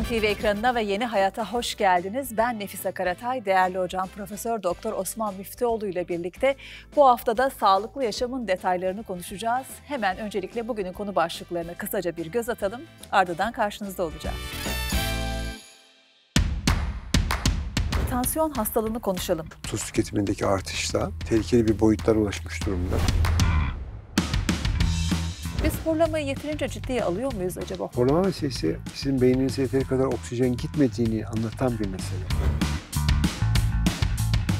NTV ekranına ve yeni hayata hoş geldiniz. Ben Nefise Karatay, değerli hocam Profesör Doktor Osman Müftüoğlu ile birlikte bu haftada sağlıklı yaşamın detaylarını konuşacağız. Hemen öncelikle bugünün konu başlıklarına kısaca bir göz atalım. Ardından karşınızda olacağız. Tansiyon hastalığını konuşalım. Tuz tüketimindeki artışla tehlikeli bir boyutlara ulaşmış durumda. Biz horlamayı yeterince ciddiye alıyor muyuz acaba? Horlama meselesi sizin beyninize yeteri kadar oksijen gitmediğini anlatan bir mesele.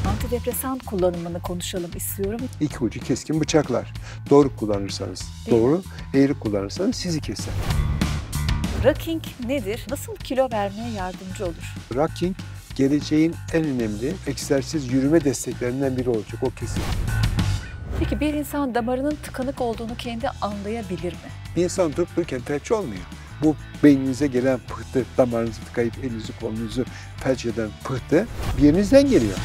Antidepresan kullanımını konuşalım istiyorum. İki ucu keskin bıçaklar. Doğru kullanırsanız Değil doğru, mi? eğri kullanırsanız sizi keser. Rocking nedir? Nasıl kilo vermeye yardımcı olur? Rocking geleceğin en önemli egzersiz yürüme desteklerinden biri olacak o kesin. Peki bir insan damarının tıkanık olduğunu kendi anlayabilir mi? Bir insan durup dururken felç olmuyor. Bu beyninize gelen pıhtı, damarınızı tıkayıp elinizi kolunuzu felç eden pıhtı birinizden geliyor.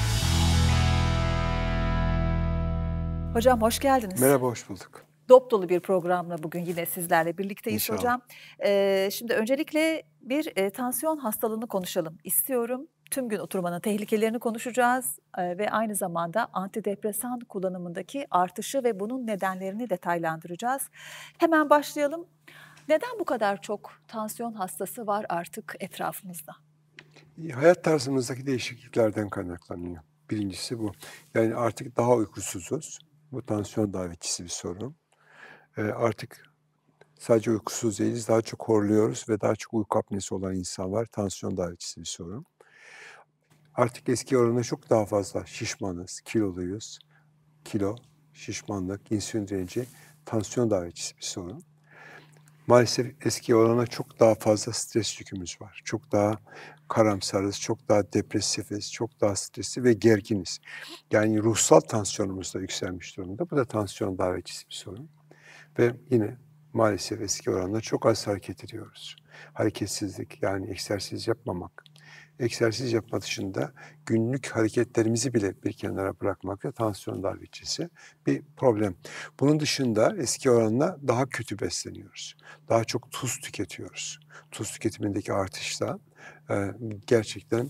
Hocam hoş geldiniz. Merhaba, hoş bulduk. Dop dolu bir programla bugün yine sizlerle birlikteyiz İnşallah. hocam. Ee, şimdi öncelikle bir e, tansiyon hastalığını konuşalım istiyorum tüm gün oturmanın tehlikelerini konuşacağız e, ve aynı zamanda antidepresan kullanımındaki artışı ve bunun nedenlerini detaylandıracağız. Hemen başlayalım. Neden bu kadar çok tansiyon hastası var artık etrafımızda? Hayat tarzımızdaki değişikliklerden kaynaklanıyor. Birincisi bu. Yani artık daha uykusuzuz. Bu tansiyon davetçisi bir sorun. E, artık sadece uykusuz değiliz, daha çok horluyoruz ve daha çok uyku apnesi olan insan var. Tansiyon davetçisi bir sorun. Artık eski oranında çok daha fazla şişmanız, kiloluyuz. Kilo, şişmanlık, insülin direnci, tansiyon davetçisi bir sorun. Maalesef eski orana çok daha fazla stres yükümüz var. Çok daha karamsarız, çok daha depresifiz, çok daha stresli ve gerginiz. Yani ruhsal tansiyonumuz da yükselmiş durumda. Bu da tansiyon davetçisi bir sorun. Ve yine maalesef eski oranla çok az hareket ediyoruz. Hareketsizlik yani egzersiz yapmamak, egzersiz yapma dışında günlük hareketlerimizi bile bir kenara bırakmak da tansiyon davetçisi bir problem. Bunun dışında eski oranla daha kötü besleniyoruz. Daha çok tuz tüketiyoruz. Tuz tüketimindeki artışla e, gerçekten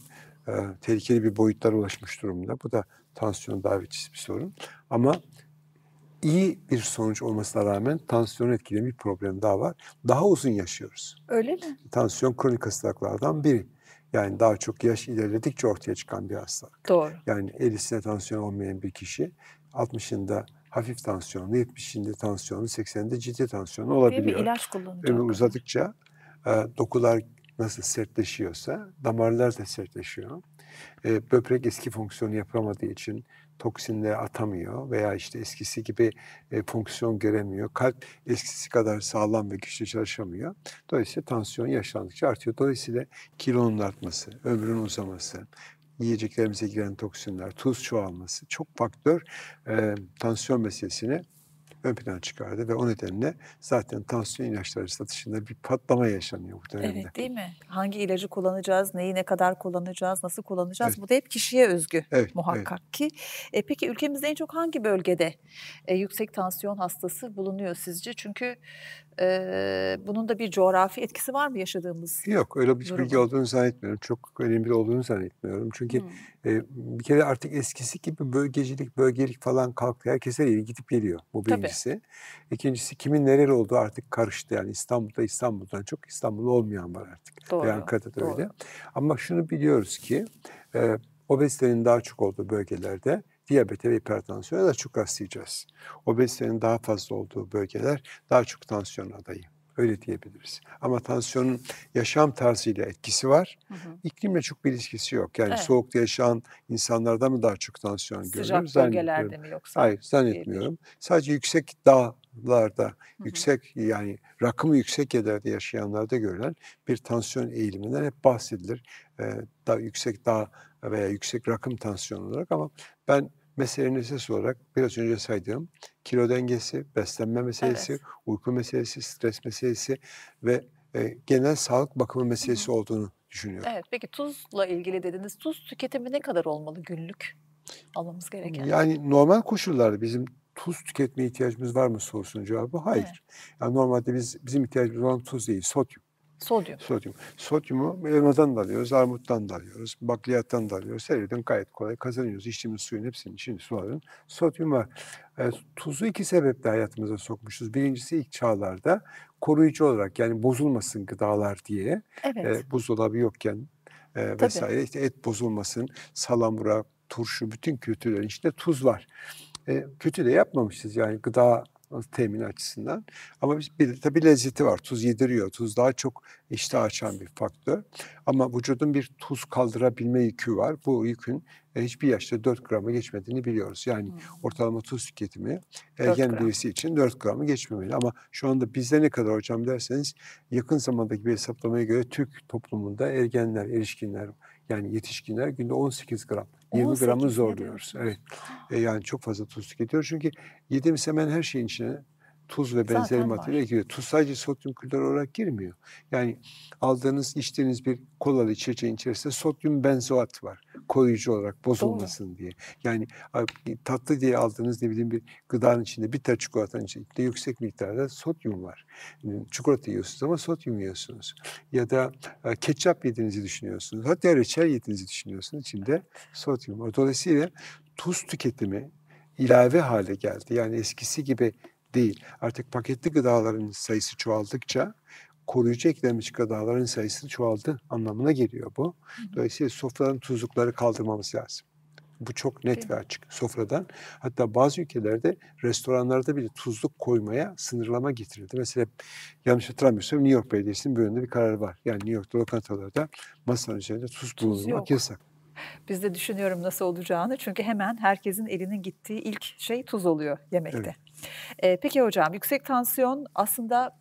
e, tehlikeli bir boyutlara ulaşmış durumda. Bu da tansiyon davetçisi bir sorun. Ama iyi bir sonuç olmasına rağmen tansiyon etkileyen bir problem daha var. Daha uzun yaşıyoruz. Öyle mi? Tansiyon kronik hastalıklardan biri. Yani daha çok yaş ilerledikçe ortaya çıkan bir hastalık. Doğru. Yani 50'sinde tansiyon olmayan bir kişi 60'ında hafif tansiyonlu, 70'inde tansiyonlu, 80'de ciddi tansiyonlu olabiliyor. Bir ilaç kullanıyor. Ömür uzadıkça e, dokular nasıl sertleşiyorsa damarlar da sertleşiyor. E, böbrek eski fonksiyonu yapamadığı için toksinleri atamıyor veya işte eskisi gibi e, fonksiyon göremiyor. Kalp eskisi kadar sağlam ve güçlü çalışamıyor. Dolayısıyla tansiyon yaşlandıkça artıyor. Dolayısıyla kilonun artması, ömrün uzaması, yiyeceklerimize giren toksinler, tuz çoğalması çok faktör e, tansiyon meselesini ön plana çıkardı ve o nedenle zaten tansiyon ilaçları satışında bir patlama yaşanıyor bu dönemde. Evet değil mi? Hangi ilacı kullanacağız, neyi ne kadar kullanacağız, nasıl kullanacağız? Evet. Bu da hep kişiye özgü evet, muhakkak evet. ki. E, peki ülkemizde en çok hangi bölgede e, yüksek tansiyon hastası bulunuyor sizce? Çünkü ee, bunun da bir coğrafi etkisi var mı yaşadığımız? Yok öyle bir durum. bilgi olduğunu zannetmiyorum. Çok önemli olduğunu zannetmiyorum. Çünkü hmm. e, bir kere artık eskisi gibi bölgecilik, bölgelik falan kalktı. Herkes her yere gidip geliyor. Bu birincisi. Tabii. İkincisi kimin nereli olduğu artık karıştı. Yani İstanbul'da İstanbul'dan çok İstanbul olmayan var artık. Doğru. Ankara'da da öyle. Ama şunu biliyoruz ki... E, Obezitenin daha çok olduğu bölgelerde diyabete ve hipertansiyona daha çok rastlayacağız. Obezitenin daha fazla olduğu bölgeler daha çok tansiyon adayı. Öyle diyebiliriz. Ama tansiyonun yaşam tarzıyla etkisi var. Hı hı. İklimle çok bir ilişkisi yok. Yani evet. soğukta yaşayan insanlarda mı daha çok tansiyon Sıcak görüyoruz? Sıcak bölgelerde mi yoksa? Hayır zannetmiyorum. Sadece yüksek dağlarda, hı hı. yüksek yani rakımı yüksek yerlerde yaşayanlarda görülen bir tansiyon eğiliminden hep bahsedilir. Ee, daha yüksek dağ veya yüksek rakım tansiyonu olarak ama ben meselenin meselesi olarak biraz önce saydığım kilo dengesi, beslenme meselesi, evet. uyku meselesi, stres meselesi ve e, genel sağlık bakımı meselesi olduğunu düşünüyorum. Evet peki tuzla ilgili dediniz. Tuz tüketimi ne kadar olmalı günlük almamız gereken? Yani normal koşullarda bizim tuz tüketme ihtiyacımız var mı sorusunun cevabı hayır. Evet. Yani normalde biz bizim ihtiyacımız olan tuz değil, sodyum. Sodyum. Sodyum. Sodyumu elmadan da alıyoruz, armuttan da alıyoruz, bakliyattan da alıyoruz. Her yerden gayet kolay kazanıyoruz. İçtiğimiz suyun hepsinin içinde suların sodyum var. E, tuzu iki sebeple hayatımıza sokmuşuz. Birincisi ilk çağlarda koruyucu olarak yani bozulmasın gıdalar diye. E, evet. E, buzdolabı yokken e, vesaire işte et bozulmasın, salamura, turşu bütün kültürlerin içinde tuz var. E, kötü de yapmamışız yani gıda temin açısından. Ama biz bir de tabii lezzeti var. Tuz yediriyor. Tuz daha çok iştah açan bir faktör. Ama vücudun bir tuz kaldırabilme yükü var. Bu yükün e, hiçbir yaşta 4 gramı geçmediğini biliyoruz. Yani hmm. ortalama tuz tüketimi ergen birisi için 4 gramı geçmemeli. Ama şu anda bizde ne kadar hocam derseniz yakın zamandaki bir hesaplamaya göre Türk toplumunda ergenler, erişkinler yani yetişkinler günde 18 gram. 20 18 gramı zorluyoruz. Evet. E, yani çok fazla tuz tüketiyoruz. Çünkü yediğimiz hemen her şeyin içine tuz ve benzeri Zaten materyal giriyor. Tuz sadece sodyum klor olarak girmiyor. Yani aldığınız, içtiğiniz bir kolalı içeceğin içerisinde sodyum benzoat var. Koruyucu olarak bozulmasın Doğru. diye. Yani tatlı diye aldığınız ne bileyim bir gıdanın içinde, bir çikolatanın içinde yüksek miktarda sodyum var. çikolata yiyorsunuz ama sodyum yiyorsunuz. Ya da e, ketçap yediğinizi düşünüyorsunuz. Hatta reçel yediğinizi düşünüyorsunuz. içinde sodyum var. Dolayısıyla tuz tüketimi ilave hale geldi. Yani eskisi gibi değil. Artık paketli gıdaların sayısı çoğaldıkça koruyucu eklenmiş gıdaların sayısı çoğaldı anlamına geliyor bu. Dolayısıyla sofraların tuzlukları kaldırmamız lazım. Bu çok net evet. ve açık sofradan. Hatta bazı ülkelerde restoranlarda bile tuzluk koymaya sınırlama getirildi. Mesela yanlış hatırlamıyorsam New York Belediyesi'nin bu yönde bir kararı var. Yani New York'ta lokantalarda masanın üzerinde tuz bulundurmak yasak. Biz de düşünüyorum nasıl olacağını. Çünkü hemen herkesin elinin gittiği ilk şey tuz oluyor yemekte. Evet. E, peki hocam yüksek tansiyon aslında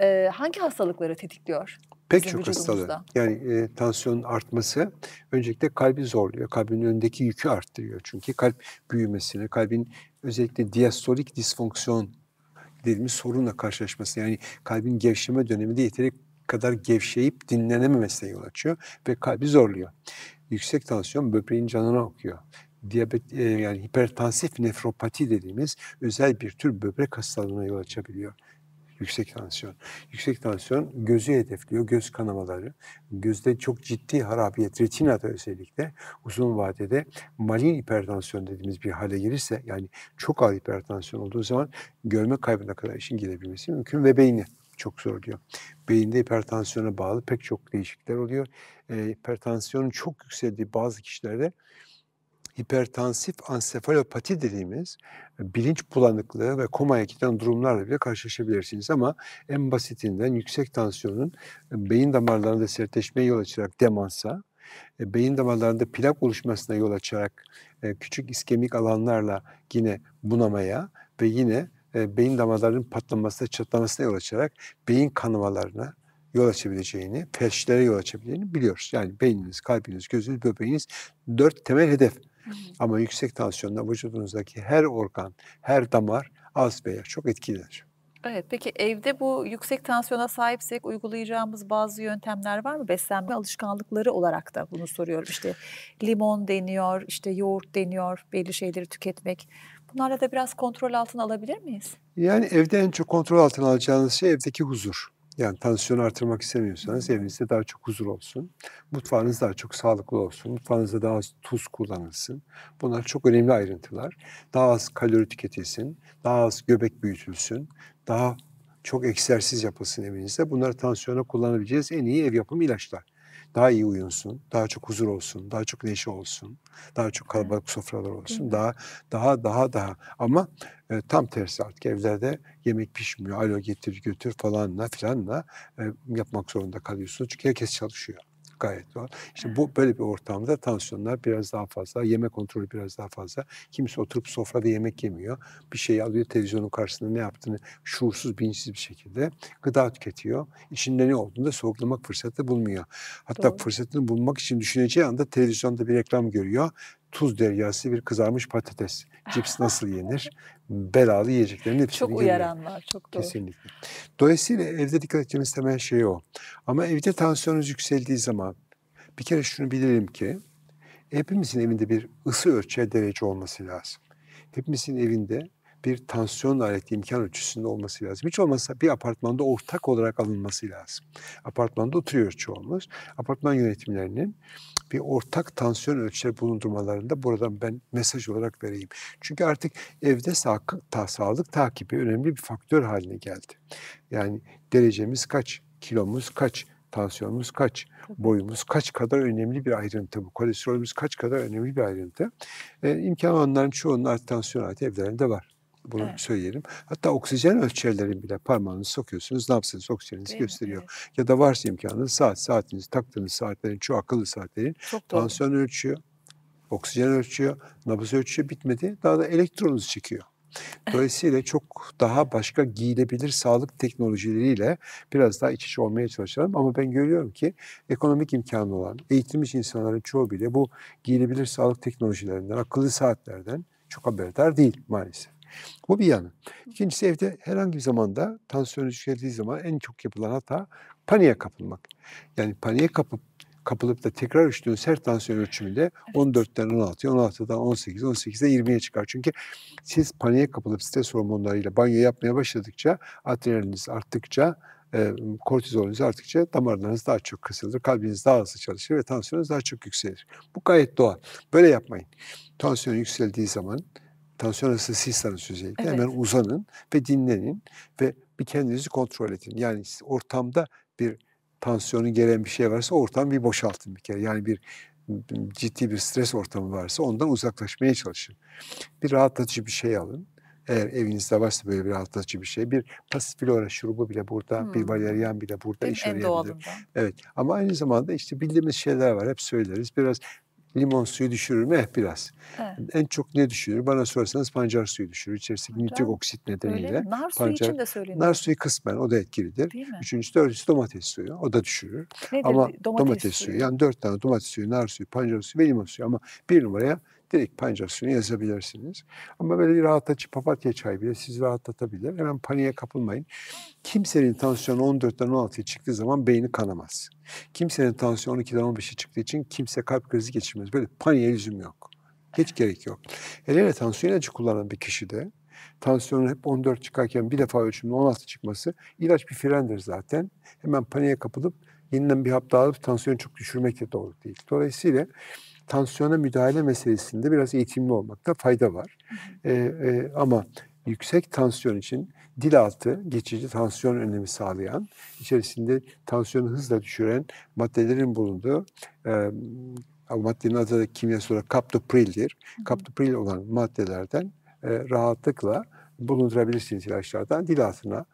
e, hangi hastalıkları tetikliyor? Pek çok hastalığı. Yani e, tansiyonun artması öncelikle kalbi zorluyor. Kalbin önündeki yükü arttırıyor. Çünkü kalp büyümesine, kalbin özellikle diastolik disfonksiyon dediğimiz sorunla karşılaşması. Yani kalbin gevşeme döneminde yeteri kadar gevşeyip dinlenememesine yol açıyor ve kalbi zorluyor. Yüksek tansiyon böbreğin canına okuyor diyabet e, yani hipertansif nefropati dediğimiz özel bir tür böbrek hastalığına yol açabiliyor. Yüksek tansiyon. Yüksek tansiyon gözü hedefliyor, göz kanamaları. Gözde çok ciddi harabiyet, retinada özellikle uzun vadede malin hipertansiyon dediğimiz bir hale gelirse, yani çok ağır hipertansiyon olduğu zaman görme kaybına kadar işin gelebilmesi mümkün ve beyni çok zor diyor Beyinde hipertansiyona bağlı pek çok değişiklikler oluyor. E, hipertansiyonun çok yükseldiği bazı kişilerde hipertansif ansefalopati dediğimiz e, bilinç bulanıklığı ve komaya giden durumlarla bile karşılaşabilirsiniz. Ama en basitinden yüksek tansiyonun e, beyin damarlarında sertleşmeye yol açarak demansa, e, beyin damarlarında plak oluşmasına yol açarak küçük iskemik alanlarla yine bunamaya ve yine beyin damarlarının patlamasına, çatlamasına yol açarak beyin kanamalarına yol açabileceğini, felçlere yol açabileceğini biliyoruz. Yani beyniniz, kalbiniz, gözünüz, böbreğiniz dört temel hedef ama yüksek tansiyonda vücudunuzdaki her organ, her damar az veya çok etkilenir. Evet, peki evde bu yüksek tansiyona sahipsek uygulayacağımız bazı yöntemler var mı? Beslenme alışkanlıkları olarak da bunu soruyorum. İşte limon deniyor, işte yoğurt deniyor, belli şeyleri tüketmek. Bunlarla da biraz kontrol altına alabilir miyiz? Yani evde en çok kontrol altına alacağınız şey evdeki huzur. Yani tansiyonu artırmak istemiyorsanız evinizde daha çok huzur olsun. Mutfağınız daha çok sağlıklı olsun. Mutfağınızda daha az tuz kullanılsın. Bunlar çok önemli ayrıntılar. Daha az kalori tüketilsin. Daha az göbek büyütülsün. Daha çok egzersiz yapılsın evinizde. Bunlar tansiyona kullanabileceğiz en iyi ev yapımı ilaçlar daha iyi uyunsun, daha çok huzur olsun, daha çok neşe olsun, daha çok kalabalık sofralar olsun, daha daha daha daha. Ama e, tam tersi artık evlerde yemek pişmiyor, alo getir götür falanla filanla e, yapmak zorunda kalıyorsunuz çünkü herkes çalışıyor gayet var. İşte bu böyle bir ortamda tansiyonlar biraz daha fazla, yeme kontrolü biraz daha fazla. Kimse oturup sofrada yemek yemiyor. Bir şey alıyor televizyonun karşısında ne yaptığını şuursuz, bilinçsiz bir şekilde gıda tüketiyor. İçinde ne olduğunu da sorgulamak fırsatı bulmuyor. Hatta Doğru. fırsatını bulmak için düşüneceği anda televizyonda bir reklam görüyor tuz deryası bir kızarmış patates. Cips nasıl yenir? Belalı yiyeceklerin hepsini Çok uyaranlar, var, çok doğru. Kesinlikle. Dolayısıyla evde dikkat etmemiz temel şey o. Ama evde tansiyonunuz yükseldiği zaman bir kere şunu bilelim ki hepimizin evinde bir ısı ölçer derece olması lazım. Hepimizin evinde bir tansiyon aleti imkan ölçüsünde olması lazım. Hiç olmazsa bir apartmanda ortak olarak alınması lazım. Apartmanda oturuyor çoğumuz. Apartman yönetimlerinin bir ortak tansiyon ölçer bulundurmalarında buradan ben mesaj olarak vereyim. Çünkü artık evde sağlık, ta, sağlık takibi önemli bir faktör haline geldi. Yani derecemiz kaç, kilomuz kaç, tansiyonumuz kaç, boyumuz kaç kadar önemli bir ayrıntı bu. Kolesterolümüz kaç kadar önemli bir ayrıntı. E, imkan olanların çoğunun artık tansiyon aleti evlerinde var. Bunu evet. söyleyelim. Hatta oksijen ölçerlerini bile parmağınızı sokuyorsunuz. Nabzınız, oksijeninizi Değil gösteriyor. Evet. Ya da varsa imkanınız saat, saatinizi taktığınız saatlerin, çoğu akıllı saatlerin tansiyon ölçüyor, oksijen ölçüyor, nabız ölçüyor bitmedi. Daha da elektronunuzu çekiyor. Dolayısıyla çok daha başka giyilebilir sağlık teknolojileriyle biraz daha iç içe olmaya çalışalım. Ama ben görüyorum ki ekonomik imkanı olan eğitilmiş insanların çoğu bile bu giyilebilir sağlık teknolojilerinden, akıllı saatlerden çok haberdar değil maalesef. Bu bir yanı. İkincisi evde herhangi bir zamanda tansiyonu yükseldiği zaman en çok yapılan hata paniğe kapılmak. Yani paniğe kapıp kapılıp da tekrar ölçtüğün sert tansiyon ölçümünde 14'ten 16'ya, 16'dan 18, 18'e 20'ye çıkar. Çünkü siz paniğe kapılıp stres hormonlarıyla banyo yapmaya başladıkça adrenaliniz arttıkça e, kortizolünüz arttıkça damarlarınız daha çok kısılır, kalbiniz daha hızlı çalışır ve tansiyonunuz daha çok yükselir. Bu gayet doğal. Böyle yapmayın. Tansiyon yükseldiği zaman tansiyon hastası siz özellikle evet. hemen uzanın ve dinlenin ve bir kendinizi kontrol edin. Yani ortamda bir tansiyonu gelen bir şey varsa ortam bir boşaltın bir kere. Yani bir ciddi bir stres ortamı varsa ondan uzaklaşmaya çalışın. Bir rahatlatıcı bir şey alın. Eğer evinizde varsa böyle bir rahatlatıcı bir şey. Bir pasiflora şurubu bile burada, hmm. bir valerian bile burada Benim işe yarayabilir. Evet ama aynı zamanda işte bildiğimiz şeyler var. Hep söyleriz. Biraz Limon suyu düşürür mü? Eh biraz. Evet. En çok ne düşürür? Bana sorarsanız pancar suyu düşürür. İçerisindeki nitrik oksit nedeniyle. Öyle. Nar suyu pancar, için de söyleniyor. Nar suyu kısmen o da etkilidir. Üçüncüsü dördüncüsü domates suyu. O da düşürür. Nedir? Ama domates, domates suyu. suyu. Yani dört tane domates suyu, nar suyu, pancar suyu ve limon suyu. Ama bir numaraya direkt pancasını yazabilirsiniz. Ama böyle bir rahatlatıcı papatya çayı bile sizi rahatlatabilir. Hemen paniğe kapılmayın. Kimsenin tansiyonu 14'ten 16'ya çıktığı zaman beyni kanamaz. Kimsenin tansiyonu 12'den 15'e çıktığı için kimse kalp krizi geçirmez. Böyle paniğe lüzum yok. Hiç gerek yok. Hele hele tansiyon ilacı kullanan bir kişi de tansiyonu hep 14 çıkarken bir defa ölçümde 16 çıkması ilaç bir frendir zaten. Hemen paniğe kapılıp yeniden bir hap daha alıp tansiyonu çok düşürmek de doğru değil. Dolayısıyla tansiyona müdahale meselesinde biraz eğitimli olmakta fayda var. E, e, ama yüksek tansiyon için dil altı geçici tansiyon önlemi sağlayan, içerisinde tansiyonu hızla düşüren maddelerin bulunduğu e, maddenin adı kimyasal olarak kaptoprildir. Kaptopril olan maddelerden e, rahatlıkla bulundurabilirsiniz ilaçlardan dil altına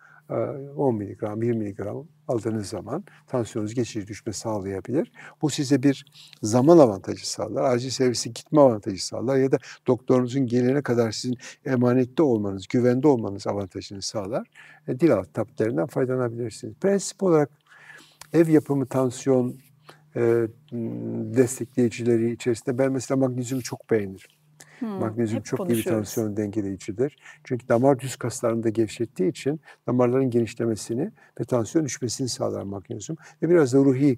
10 ee, miligram, 1 miligram aldığınız zaman tansiyonunuz geçici düşme sağlayabilir. Bu size bir zaman avantajı sağlar, acil servisi gitme avantajı sağlar ya da doktorunuzun gelene kadar sizin emanette olmanız, güvende olmanız avantajını sağlar. E, dil alt tabletlerinden faydalanabilirsiniz. Prensip olarak ev yapımı tansiyon e, destekleyicileri içerisinde ben mesela magnezyumu çok beğenirim. Hmm, Magnezyum Hep çok iyi bir tansiyon dengeleyicidir. Çünkü damar düz kaslarını gevşettiği için damarların genişlemesini ve tansiyon düşmesini sağlar magnezyum. Ve biraz da ruhi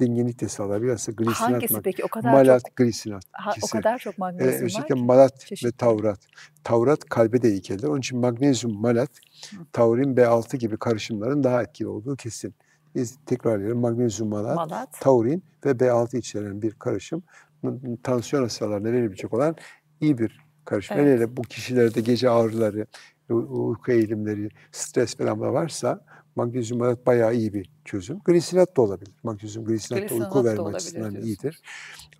dinginlik de sağlar. Biraz da glisinat. Hangisi mag- peki? O kadar malat, çok, glisinat. Ha, ikisi. o kadar çok magnezyum ee, var Özellikle ki. malat Çeşitli. ve tavrat. Tavrat kalbe de iyi gelir. Onun için magnezyum, malat, Hı. Hmm. taurin, B6 gibi karışımların daha etkili olduğu kesin. Biz tekrarlayalım. Magnezyum malat, malat. taurin ve B6 içeren bir karışım tansiyon hastalarına verebilecek olan iyi bir karışım. Evet. Hele bu kişilerde gece ağrıları, uyku eğilimleri, stres falan da varsa magnezyum alat bayağı iyi bir çözüm. Grisinat da olabilir. Magnezyum grisinat, grisinat da uyku verme açısından iyidir.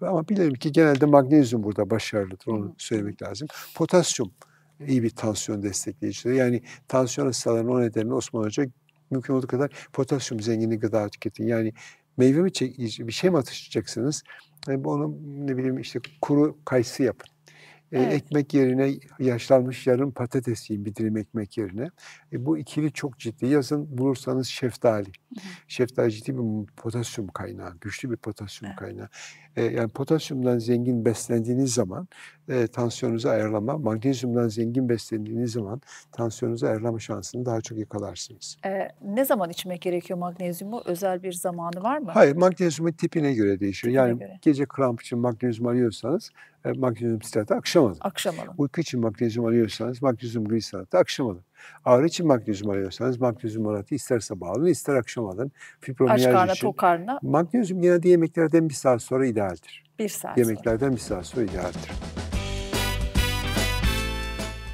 Ama bilirim ki genelde magnezyum burada başarılıdır. Onu Hı. söylemek lazım. Potasyum iyi bir tansiyon destekleyicidir. Yani tansiyon hastalarının o nedenle Osman Hoca mümkün olduğu kadar potasyum zengini gıda tüketin. Yani meyve mi çek, bir şey mi atıştıracaksınız? E, onu ne bileyim işte kuru kayısı yapın. E, evet. Ekmek yerine yaşlanmış yarım patates yiyin bir dilim ekmek yerine. E, bu ikili çok ciddi. Yazın bulursanız şeftali. hı. Şeftali ciddi bir potasyum kaynağı, güçlü bir potasyum evet. kaynağı. E, yani potasyumdan zengin beslendiğiniz zaman e, tansiyonunuzu ayarlama, magnezyumdan zengin beslendiğiniz zaman tansiyonunuzu ayarlama şansını daha çok yakalarsınız. E, ne zaman içmek gerekiyor magnezyumu? Özel bir zamanı var mı? Hayır, magnezyumun tipine göre değişiyor. Tipine yani göre. gece kramp için magnezyum alıyorsanız e, magnezyum sitratı akşam alın. Akşam alın. Uyku için magnezyum alıyorsanız magnezyum glisalatı akşam alın. Ağrı için magnezyum alıyorsanız magnezyum oratı isterse sabah ister akşam alın. Fibromiyaj Aç karnına, için. tok karnına. Magnezyum genelde yemeklerden bir saat sonra idealdir. Bir saat Yemeklerden sonra. bir saat sonra idealdir.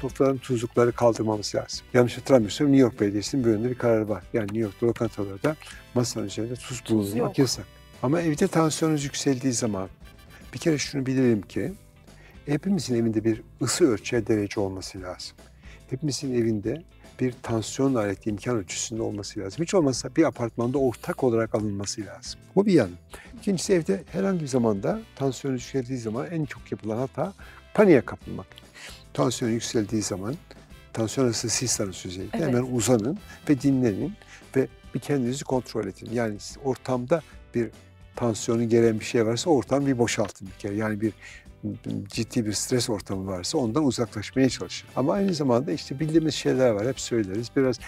Sofraların tuzlukları kaldırmamız lazım. Yanlış hatırlamıyorsam New York Belediyesi'nin bir yönde bir kararı var. Yani New York'ta lokantalarda masanın üzerinde tuz bulundurmak yasak. Ama evde tansiyonunuz yükseldiği zaman bir kere şunu bilelim ki hepimizin evinde bir ısı ölçer derece olması lazım hepimizin evinde bir tansiyon aleti imkan ölçüsünde olması lazım. Hiç olmazsa bir apartmanda ortak olarak alınması lazım. Bu bir yan. İkincisi evde herhangi bir zamanda tansiyon yükseldiği zaman en çok yapılan hata paniğe kapılmak. Tansiyon yükseldiği zaman tansiyon hastası sizseniz özellikle evet. hemen uzanın ve dinlenin ve bir kendinizi kontrol edin. Yani ortamda bir tansiyonu gelen bir şey varsa ortam bir boşaltın bir kere. Yani bir ciddi bir stres ortamı varsa ondan uzaklaşmaya çalışır. Ama aynı zamanda işte bildiğimiz şeyler var. Hep söyleriz. Biraz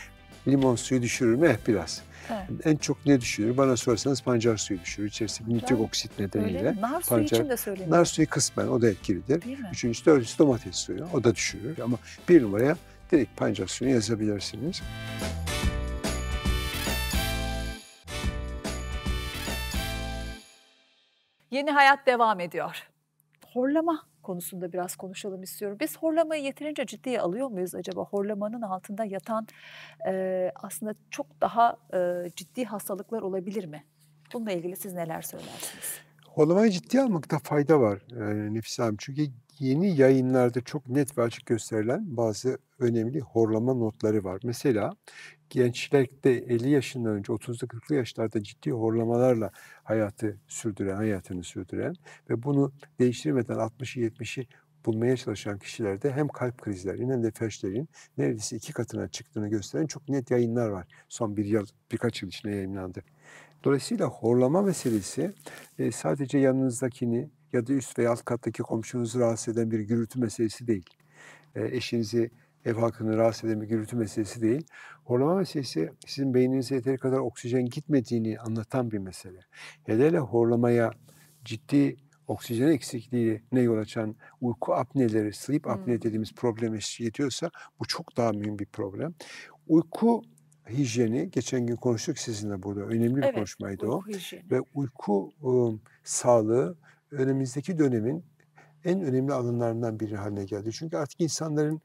limon suyu düşürür mü? Eh biraz. Evet. En çok ne düşürür? Bana sorarsanız pancar suyu düşürür. İçerisinde nitrik oksit nedeniyle. Nar pancar, suyu için de söyleniyor. Nar suyu kısmen o da etkilidir. Üçüncüsü, dördüncüsü domates suyu. O da düşürür. Ama bir numaraya direkt pancar suyunu yazabilirsiniz. Yeni hayat devam ediyor horlama konusunda biraz konuşalım istiyorum. Biz horlamayı yeterince ciddiye alıyor muyuz acaba? Horlamanın altında yatan e, aslında çok daha e, ciddi hastalıklar olabilir mi? Bununla ilgili siz neler söylersiniz? Horlamayı ciddiye almakta fayda var e, Nefis Hanım. Çünkü yeni yayınlarda çok net ve açık gösterilen bazı önemli horlama notları var. Mesela gençlikte 50 yaşından önce 30'lu 40'lı yaşlarda ciddi horlamalarla hayatı sürdüren, hayatını sürdüren ve bunu değiştirmeden 60'ı 70'i bulmaya çalışan kişilerde hem kalp krizlerinin hem de felçlerin neredeyse iki katına çıktığını gösteren çok net yayınlar var. Son bir yıl, birkaç yıl içinde yayınlandı. Dolayısıyla horlama meselesi e, sadece yanınızdakini ya da üst veya alt kattaki komşunuzu rahatsız eden bir gürültü meselesi değil. E, eşinizi, ev halkını rahatsız eden bir gürültü meselesi değil. Horlama meselesi sizin beyninize yeteri kadar oksijen gitmediğini anlatan bir mesele. Hele hele horlamaya ciddi oksijen eksikliğine yol açan uyku apneleri, sleep apne hmm. dediğimiz problem yetiyorsa bu çok daha mühim bir problem. Uyku hijyeni geçen gün konuştuk sizinle burada önemli bir evet, konuşmaydı uyku o hijyeni. ve uyku ıı, sağlığı önümüzdeki dönemin en önemli alanlarından biri haline geldi. Çünkü artık insanların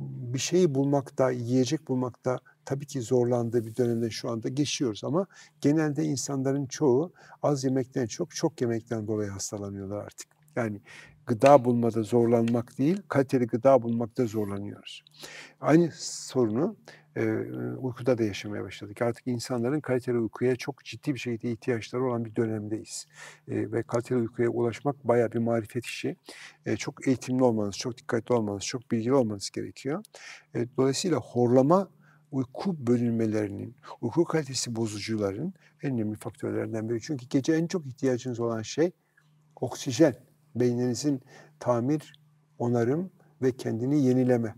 bir şeyi bulmakta, yiyecek bulmakta tabii ki zorlandığı bir dönemde şu anda geçiyoruz ama genelde insanların çoğu az yemekten çok çok yemekten dolayı hastalanıyorlar artık. Yani gıda bulmada zorlanmak değil, kaliteli gıda bulmakta zorlanıyoruz. Aynı sorunu e, uykuda da yaşamaya başladık. Artık insanların kaliteli uykuya çok ciddi bir şekilde ihtiyaçları olan bir dönemdeyiz. E, ve kaliteli uykuya ulaşmak baya bir marifet işi. E, çok eğitimli olmanız, çok dikkatli olmanız, çok bilgili olmanız gerekiyor. E, dolayısıyla horlama uyku bölünmelerinin, uyku kalitesi bozucuların en önemli faktörlerinden biri. Çünkü gece en çok ihtiyacınız olan şey oksijen. Beyninizin tamir, onarım ve kendini yenileme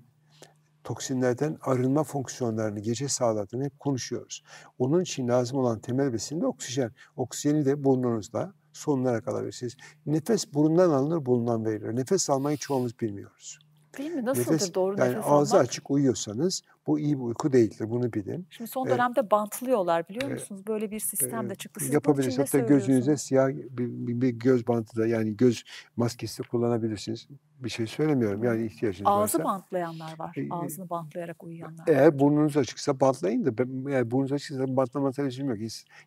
toksinlerden arınma fonksiyonlarını gece sağladığını hep konuşuyoruz. Onun için lazım olan temel besin de oksijen. Oksijeni de burnunuzda, sonlara kadar verirsiniz. Nefes burundan alınır, burundan verilir. Nefes almayı çoğumuz bilmiyoruz. Değil mi? Nasıldır nefes, doğru yani nefes ağzı açık uyuyorsanız bu iyi bir uyku değildir. Bunu bilin. Şimdi son ee, dönemde ee, bantlıyorlar biliyor musunuz? Böyle bir sistem de çıktı. Siz yapabilirsiniz. Hatta gözünüze siyah bir, bir, bir göz bantı da yani göz maskesi kullanabilirsiniz bir şey söylemiyorum. Yani ihtiyacınız Ağzı varsa. Ağzı bantlayanlar var. E, e, Ağzını bantlayarak uyuyanlar. Eğer burnunuz açıksa bantlayın da. Ben, eğer burnunuz açıksa bantlama tercihim yok.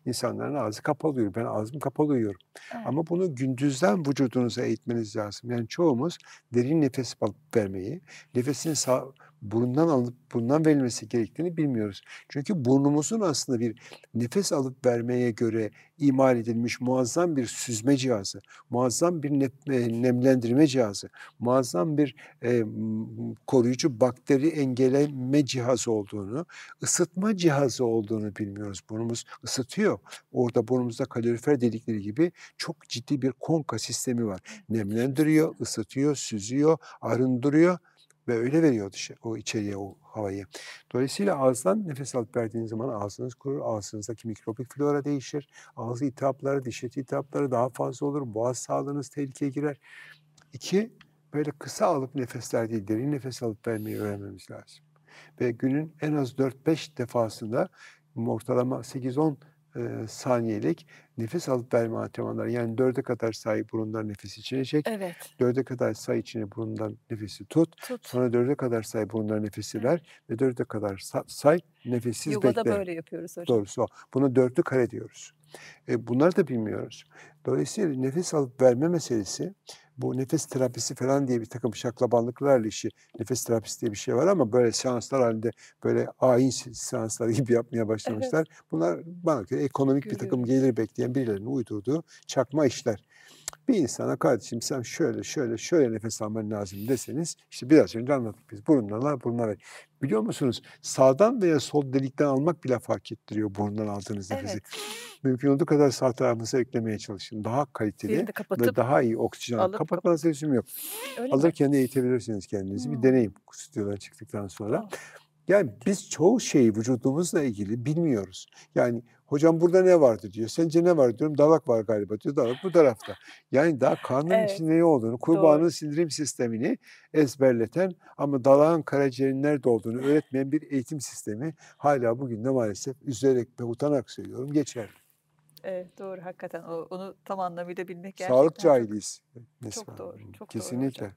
İnsanların ağzı kapalı uyuyor. Ben ağzım kapalı uyuyorum. Evet. Ama bunu gündüzden vücudunuza eğitmeniz lazım. Yani çoğumuz derin nefes alıp vermeyi, nefesini sağ, burundan alıp burundan verilmesi gerektiğini bilmiyoruz. Çünkü burnumuzun aslında bir nefes alıp vermeye göre imal edilmiş muazzam bir süzme cihazı, muazzam bir e, nemlendirme cihazı, muazzam bir e, koruyucu bakteri engelleme cihazı olduğunu, ısıtma cihazı olduğunu bilmiyoruz. Burnumuz ısıtıyor. Orada burnumuzda kalorifer dedikleri gibi çok ciddi bir konka sistemi var. Nemlendiriyor, ısıtıyor, süzüyor, arındırıyor ve öyle veriyor dışı, o içeriye o havayı. Dolayısıyla ağızdan nefes alıp verdiğiniz zaman ağzınız kurur, ağzınızdaki mikropik flora değişir, ağız iltihapları, diş eti iltihapları daha fazla olur, boğaz sağlığınız tehlikeye girer. İki, böyle kısa alıp nefesler değil, derin nefes alıp vermeyi öğrenmemiz lazım. Ve günün en az 4-5 defasında ortalama 8-10 saniyelik nefes alıp verme antrenmanları. Yani dörde kadar sayı burundan nefes içine çek. Evet. Dörde kadar sayı içine burundan nefesi tut. tut. Sonra dörde kadar sayı burundan nefesi ver. Evet. Ve dörde kadar say, say nefessiz Yoga'da bekle. Yoga'da böyle yapıyoruz hocam. Doğrusu o. Buna dörtlü kare diyoruz. E, bunları da bilmiyoruz. Dolayısıyla nefes alıp verme meselesi bu nefes terapisi falan diye bir takım şaklabanlıklarla işi nefes terapisi diye bir şey var ama böyle seanslar halinde böyle ayin seansları gibi yapmaya başlamışlar. Evet. Bunlar bana göre ekonomik Gülüyor. bir takım gelir bekleyen birilerinin uydurduğu çakma işler. Bir insana kardeşim sen şöyle şöyle şöyle nefes alman lazım deseniz işte biraz önce anlattık biz burundan al burundan Biliyor musunuz sağdan veya sol delikten almak bile fark ettiriyor burundan aldığınız nefesi. Evet. Mümkün olduğu kadar sağ tarafınıza eklemeye çalışın. Daha kaliteli ve daha iyi oksijen. Alıp, Kapatmanıza lüzum yok. Öyle Alırken mi? eğitebilirsiniz kendinizi. Hmm. Bir deneyim stüdyodan çıktıktan sonra. Tamam. Yani biz çoğu şeyi vücudumuzla ilgili bilmiyoruz. Yani Hocam burada ne vardı diyor. Sence ne var diyorum. Dalak var galiba diyor. Dalak bu tarafta. Yani daha kanın evet. içinde ne olduğunu, kurbanın Doğru. sindirim sistemini ezberleten ama dalağın karaciğerin nerede olduğunu öğretmeyen bir eğitim sistemi hala bugün de maalesef üzülerek ve utanarak söylüyorum Geçer. Evet doğru hakikaten onu tam anlamıyla bilmek gerçekten. Sağlık cahiliyiz. Çok doğru. Çok Kesinlikle. Doğru hocam.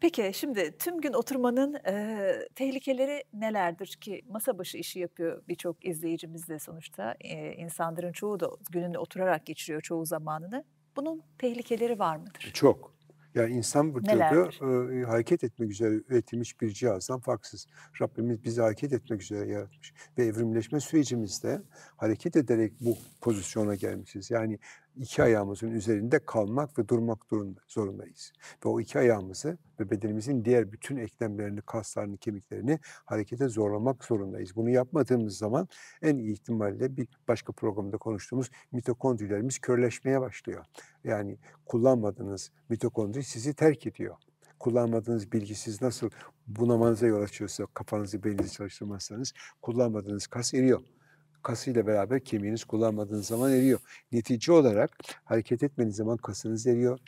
Peki şimdi tüm gün oturmanın e, tehlikeleri nelerdir ki masa başı işi yapıyor birçok izleyicimiz de sonuçta e, insanların çoğu da gününü oturarak geçiriyor çoğu zamanını. Bunun tehlikeleri var mıdır? E, çok. Yani insan vücudu e, hareket etmek üzere üretilmiş bir cihazdan farksız. Rabbimiz bizi hareket etmek üzere yaratmış. Ve evrimleşme sürecimizde hareket ederek bu pozisyona gelmişiz. Yani iki ayağımızın üzerinde kalmak ve durmak zorundayız. Ve o iki ayağımızı ve bedenimizin diğer bütün eklemlerini, kaslarını, kemiklerini harekete zorlamak zorundayız. Bunu yapmadığımız zaman en iyi ihtimalle bir başka programda konuştuğumuz mitokondrilerimiz körleşmeye başlıyor. Yani kullanmadığınız mitokondri sizi terk ediyor kullanmadığınız bilgisiz nasıl bunamanıza yol açıyorsa, kafanızı, beyninizi çalıştırmazsanız kullanmadığınız kas eriyor kasıyla beraber kemiğiniz kullanmadığınız zaman eriyor. Netice olarak hareket etmediğiniz zaman kasınız eriyor,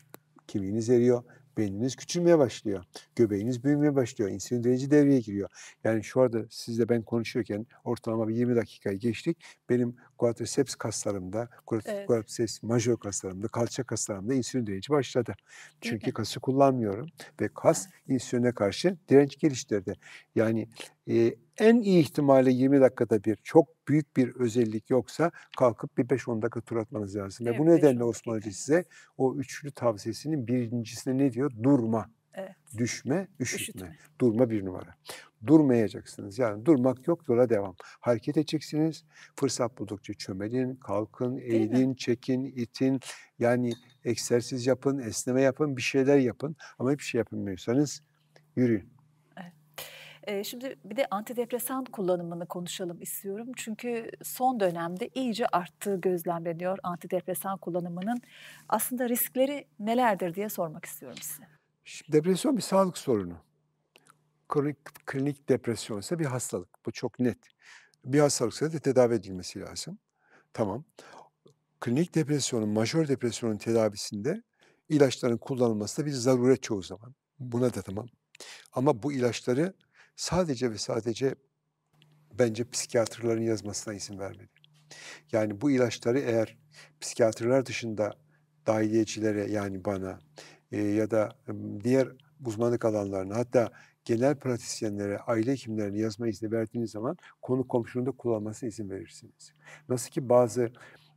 kemiğiniz eriyor, beyniniz küçülmeye başlıyor. Göbeğiniz büyümeye başlıyor. insülin direnci devreye giriyor. Yani şu anda sizle ben konuşuyorken ortalama bir 20 dakikayı geçtik. Benim quadriceps kaslarımda, quadriceps evet. major kaslarımda, kalça kaslarımda insülin direnci başladı. Çünkü kası kullanmıyorum ve kas evet. insüline karşı direnç geliştirdi. Yani e, en iyi ihtimalle 20 dakikada bir çok büyük bir özellik yoksa kalkıp bir 5-10 dakika tur atmanız lazım. Evet, ve bu nedenle Osman Hoca size o üçlü tavsiyesinin birincisine ne diyor? Durma. Düşme, üşütme. üşütme. Durma bir numara. Durmayacaksınız. Yani durmak yok, yola devam. Hareket edeceksiniz. Fırsat buldukça çömelin, kalkın, eğilin, çekin, itin. Yani egzersiz yapın, esneme yapın, bir şeyler yapın. Ama hiçbir şey yapamıyorsanız yürüyün. Şimdi bir de antidepresan kullanımını konuşalım istiyorum. Çünkü son dönemde iyice arttığı gözlemleniyor antidepresan kullanımının. Aslında riskleri nelerdir diye sormak istiyorum size. Depresyon bir sağlık sorunu. Kronik, klinik depresyon ise bir hastalık. Bu çok net. Bir hastalıksa da tedavi edilmesi lazım. Tamam. Klinik depresyonun, majör depresyonun tedavisinde ilaçların kullanılması da bir zaruret çoğu zaman. Buna da tamam. Ama bu ilaçları sadece ve sadece bence psikiyatrların yazmasına izin vermedi. Yani bu ilaçları eğer psikiyatrlar dışında dahiliyecilere yani bana ee, ya da diğer uzmanlık alanlarına hatta genel pratisyenlere, aile hekimlerine yazma izni verdiğiniz zaman konu komşunun da kullanmasına izin verirsiniz. Nasıl ki bazı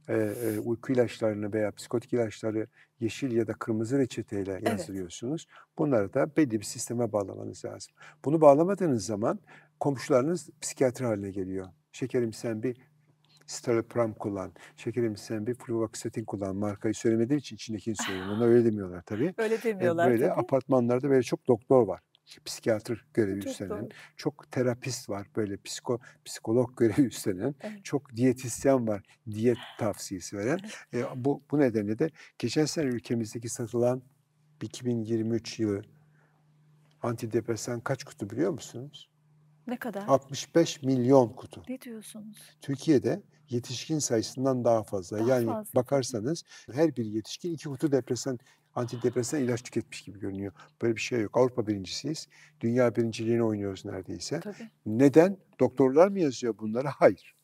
e, e uyku ilaçlarını veya psikotik ilaçları yeşil ya da kırmızı reçeteyle evet. yazılıyorsunuz. Bunları da belli bir sisteme bağlamanız lazım. Bunu bağlamadığınız zaman komşularınız psikiyatri haline geliyor. Şekerim sen bir Stalopram kullan, şeker emisinden bir fluvoxetin kullan. Markayı söylemediğim için içindekini söylüyorum. Ona öyle demiyorlar tabii. öyle e, demiyorlar Böyle tabii. apartmanlarda böyle çok doktor var psikiyatr görevi çok üstlenen, doğru. çok terapist var böyle psiko psikolog görevi üstlenen, evet. çok diyetisyen var diyet tavsiyesi veren. E, bu bu nedenle de geçen sene ülkemizdeki satılan 2023 yılı antidepresan kaç kutu biliyor musunuz? Ne kadar? 65 milyon kutu. Ne diyorsunuz? Türkiye'de yetişkin sayısından daha fazla. Daha yani fazla. bakarsanız her bir yetişkin iki kutu depresan antidepresan ilaç tüketmiş gibi görünüyor. Böyle bir şey yok. Avrupa birincisiyiz. Dünya birinciliğini oynuyoruz neredeyse. Tabii. Neden? Doktorlar mı yazıyor bunları? Hayır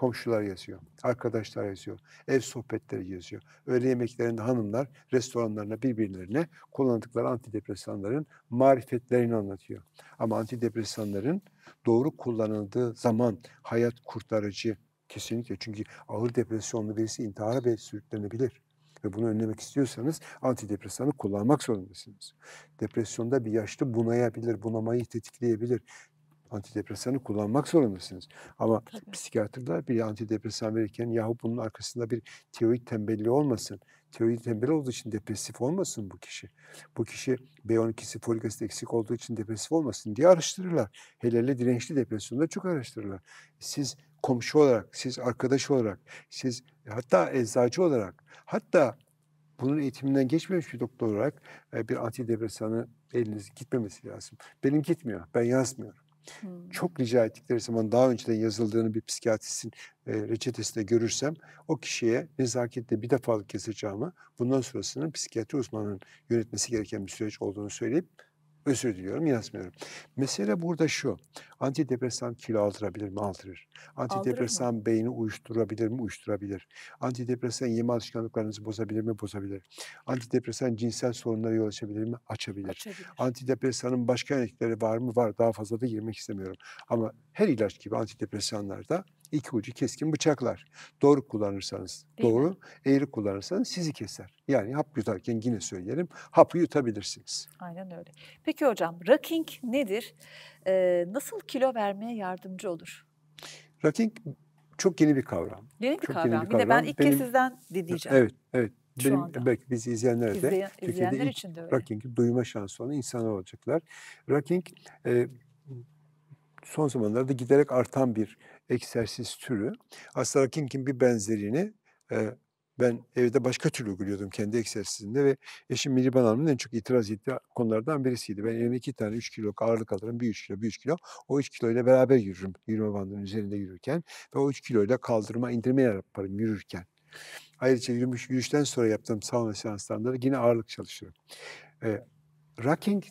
komşular yazıyor, arkadaşlar yazıyor, ev sohbetleri yazıyor. Öğle yemeklerinde hanımlar restoranlarına birbirlerine kullandıkları antidepresanların marifetlerini anlatıyor. Ama antidepresanların doğru kullanıldığı zaman hayat kurtarıcı kesinlikle. Çünkü ağır depresyonlu birisi intihara belki sürüklenebilir ve bunu önlemek istiyorsanız antidepresanı kullanmak zorundasınız. Depresyonda bir yaşlı bunayabilir, bunamayı tetikleyebilir antidepresanı kullanmak zorundasınız. Ama Tabii. psikiyatrlar bir antidepresan verirken yahu bunun arkasında bir teorik tembelliği olmasın. Tiroid tembel olduğu için depresif olmasın bu kişi. Bu kişi B12'si folik asit eksik olduğu için depresif olmasın diye araştırırlar. Hele hele dirençli depresyonda çok araştırırlar. Siz komşu olarak, siz arkadaş olarak, siz hatta eczacı olarak, hatta bunun eğitiminden geçmemiş bir doktor olarak e, bir antidepresanı eliniz gitmemesi lazım. Benim gitmiyor, ben yazmıyorum. Hmm. Çok rica ettikleri zaman daha önceden yazıldığını bir psikiyatristin e, reçetesinde görürsem o kişiye nezaketle bir defalık yazacağımı bundan sonrasının psikiyatri uzmanının yönetmesi gereken bir süreç olduğunu söyleyip Özür diliyorum yazmıyorum. Mesele burada şu. Antidepresan kilo aldırabilir mi? Aldırır. Antidepresan Aldırır mı? beyni uyuşturabilir mi? Uyuşturabilir. Antidepresan yeme alışkanlıklarınızı bozabilir mi? Bozabilir. Antidepresan cinsel sorunlara yol açabilir mi? Açabilir. açabilir. Antidepresanın başka etkileri var mı? Var. Daha fazla da girmek istemiyorum. Ama her ilaç gibi antidepresanlarda İki ucu keskin bıçaklar. Doğru kullanırsanız Değil doğru, mi? eğri kullanırsanız sizi keser. Yani hap yutarken yine söyleyelim, hapı yutabilirsiniz. Aynen öyle. Peki hocam, raking nedir? Ee, nasıl kilo vermeye yardımcı olur? Raking çok yeni bir kavram. Yeni bir, çok kavram. Yeni bir kavram. Bir de ben ilk benim, kez sizden dinleyeceğim. Evet, evet. Şu benim, anda. belki bizi izleyenler de İzleyen, Türkiye'de için de öyle. ranking'i duyma şansı olan insanlar olacaklar. Ranking e, son zamanlarda giderek artan bir egzersiz türü. Aslında Kinkin bir benzerini e, ben evde başka türlü uyguluyordum kendi egzersizimde ve eşim Miriban Hanım'ın en çok itiraz ettiği konulardan birisiydi. Ben elime iki tane 3 kilo ağırlık alırım. Bir üç kilo, bir üç kilo. O üç kiloyla beraber yürürüm. Yürüme bandının üzerinde yürürken ve o üç kiloyla kaldırma, indirme yaparım yürürken. Ayrıca yürümüş, yürüyüşten sonra yaptığım sauna seanslarında yine ağırlık çalışırım. E, Rocking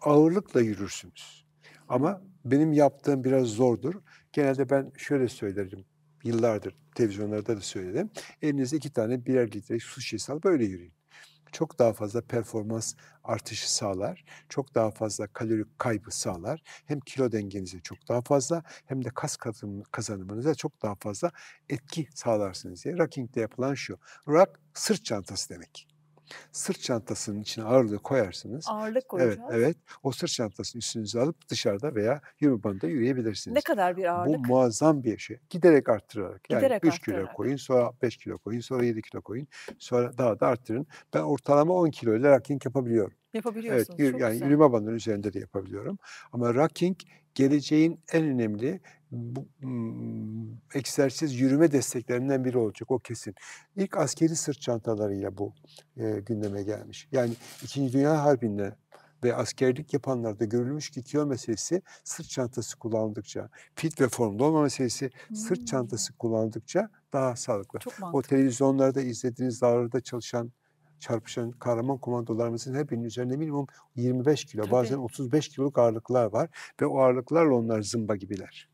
ağırlıkla yürürsünüz. Ama benim yaptığım biraz zordur. Genelde ben şöyle söylerim. Yıllardır televizyonlarda da söyledim. Elinizde iki tane birer litre su şişesi al, böyle yürüyün. Çok daha fazla performans artışı sağlar. Çok daha fazla kalori kaybı sağlar. Hem kilo dengenize çok daha fazla hem de kas kazanımınıza çok daha fazla etki sağlarsınız diye. Racking'de yapılan şu. Rack sırt çantası demek sırt çantasının içine ağırlığı koyarsınız. Ağırlık koyacağız. Evet, evet. O sırt çantasını üstünüze alıp dışarıda veya yürüme bandında yürüyebilirsiniz. Ne kadar bir ağırlık? Bu muazzam bir şey. Giderek arttırarak. Yani Giderek 3 arttırarak. kilo koyun, sonra 5 kilo koyun, sonra 7 kilo koyun, sonra daha da arttırın. Ben ortalama 10 kilo ile rocking yapabiliyorum. Yapabiliyorsunuz. Evet, yani güzel. yürüme bandının üzerinde de yapabiliyorum. Ama rocking geleceğin en önemli bu, egzersiz yürüme desteklerinden biri olacak o kesin. İlk askeri sırt çantalarıyla bu e, gündeme gelmiş. Yani İkinci Dünya Harbi'nde ve askerlik yapanlarda görülmüş ki kiyo meselesi sırt çantası kullandıkça, fit ve formda olma meselesi hmm. sırt çantası kullandıkça daha sağlıklı. O televizyonlarda izlediğiniz dağlarda çalışan çarpışan kahraman komandolarımızın hepinin üzerinde minimum 25 kilo Tabii. bazen 35 kiloluk ağırlıklar var ve o ağırlıklarla onlar zımba gibiler.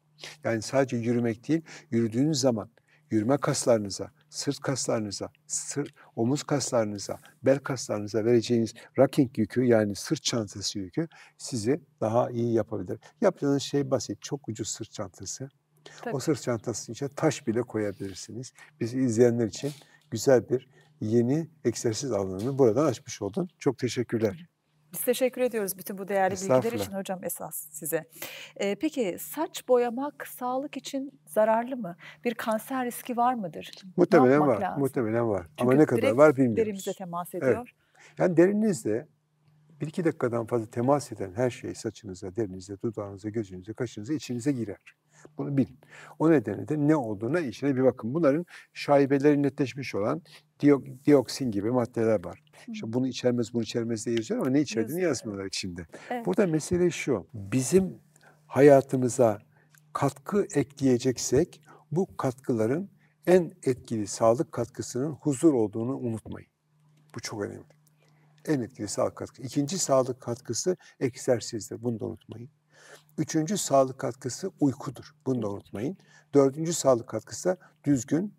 Yani sadece yürümek değil, yürüdüğünüz zaman yürüme kaslarınıza, sırt kaslarınıza, sırt, omuz kaslarınıza, bel kaslarınıza vereceğiniz racking yükü yani sırt çantası yükü sizi daha iyi yapabilir. Yaptığınız şey basit, çok ucuz sırt çantası. Tabii. O sırt çantasının içine taş bile koyabilirsiniz. Biz izleyenler için güzel bir yeni egzersiz alanını buradan açmış oldun. Çok teşekkürler. Biz teşekkür ediyoruz bütün bu değerli bilgiler için hocam esas size. Ee, peki saç boyamak sağlık için zararlı mı? Bir kanser riski var mıdır? Muhtemelen var. Lazım? Muhtemelen var. Çünkü Ama ne kadar var bilmiyoruz. derimize temas ediyor. Evet. Yani derinizde bir iki dakikadan fazla temas eden her şey saçınıza, derinize, dudağınıza, gözünüze, kaşınıza, içinize girer. Bunu bilin. O nedenle de ne olduğuna, işine bir bakın. Bunların şaibeleri netleşmiş olan diyok, dioksin gibi maddeler var. İşte bunu içermez, bunu içermez diye yazıyor ama ne içerdiğini yazmıyorlar şimdi. Evet. Burada mesele şu, bizim hayatımıza katkı ekleyeceksek bu katkıların en etkili sağlık katkısının huzur olduğunu unutmayın. Bu çok önemli. En etkili sağlık katkısı. İkinci sağlık katkısı egzersizdir. Bunu da unutmayın. Üçüncü sağlık katkısı uykudur. Bunu da unutmayın. Dördüncü sağlık katkısı da düzgün